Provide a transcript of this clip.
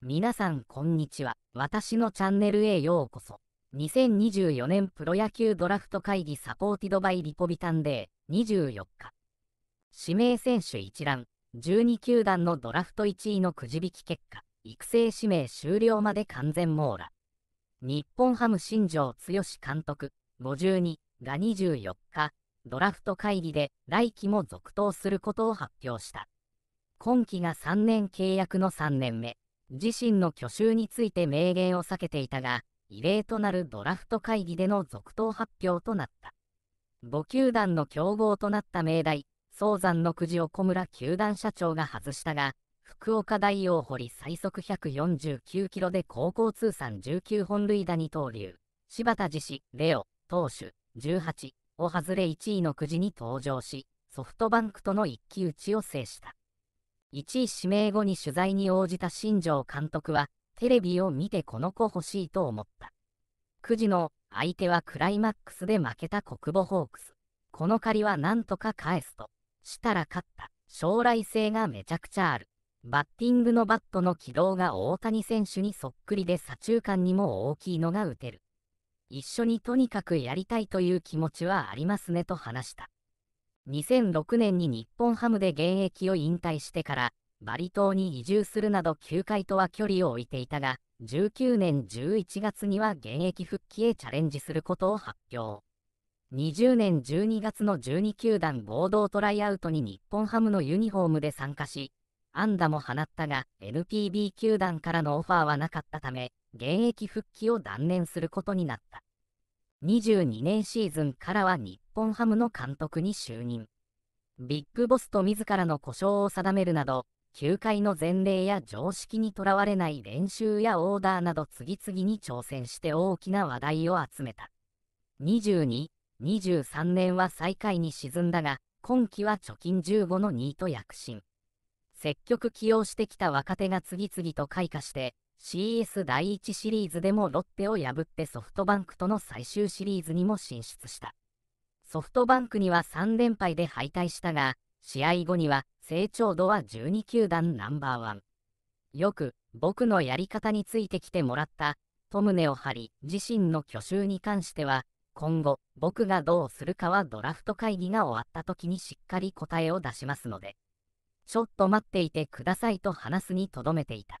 皆さんこんにちは。私のチャンネルへようこそ。2024年プロ野球ドラフト会議サポーティドバイリポビタンデー24日。指名選手一覧、12球団のドラフト1位のくじ引き結果、育成指名終了まで完全網羅。日本ハム新庄剛志監督、52が24日、ドラフト会議で来季も続投することを発表した。今季が3年契約の3年目。自身の去就について明言を避けていたが、異例となるドラフト会議での続投発表となった。5球団の競合となった明大、早山のくじを小村球団社長が外したが、福岡大王堀最速149キロで高校通算19本塁打に投入、柴田自身レオ、投手、18を外れ1位のくじに登場し、ソフトバンクとの一騎打ちを制した。1位指名後に取材に応じた新庄監督は、テレビを見てこの子欲しいと思った。9時の相手はクライマックスで負けた国母ホークス。この借りはなんとか返すと。したら勝った。将来性がめちゃくちゃある。バッティングのバットの軌道が大谷選手にそっくりで左中間にも大きいのが打てる。一緒にとにかくやりたいという気持ちはありますねと話した。2006年に日本ハムで現役を引退してから、バリ島に移住するなど球界とは距離を置いていたが、19年11月には現役復帰へチャレンジすることを発表。20年12月の12球団合同トライアウトに日本ハムのユニフォームで参加し、安打も放ったが NPB 球団からのオファーはなかったため、現役復帰を断念することになった。2022年シーズンからは日本ハムの監督に就任。ビッグボスと自らの故障を定めるなど、球界の前例や常識にとらわれない練習やオーダーなど次々に挑戦して大きな話題を集めた。22、23年は最下位に沈んだが、今季は貯金15の2と躍進。積極起用してきた若手が次々と開花して、CS 第1シリーズでもロッテを破ってソフトバンクとの最終シリーズにも進出した。ソフトバンクには3連敗で敗退したが、試合後には成長度は12球団ナンバーワン。よく、僕のやり方についてきてもらった、と胸を張り、自身の去就に関しては、今後、僕がどうするかはドラフト会議が終わった時にしっかり答えを出しますので、ちょっと待っていてくださいと話すにとどめていた。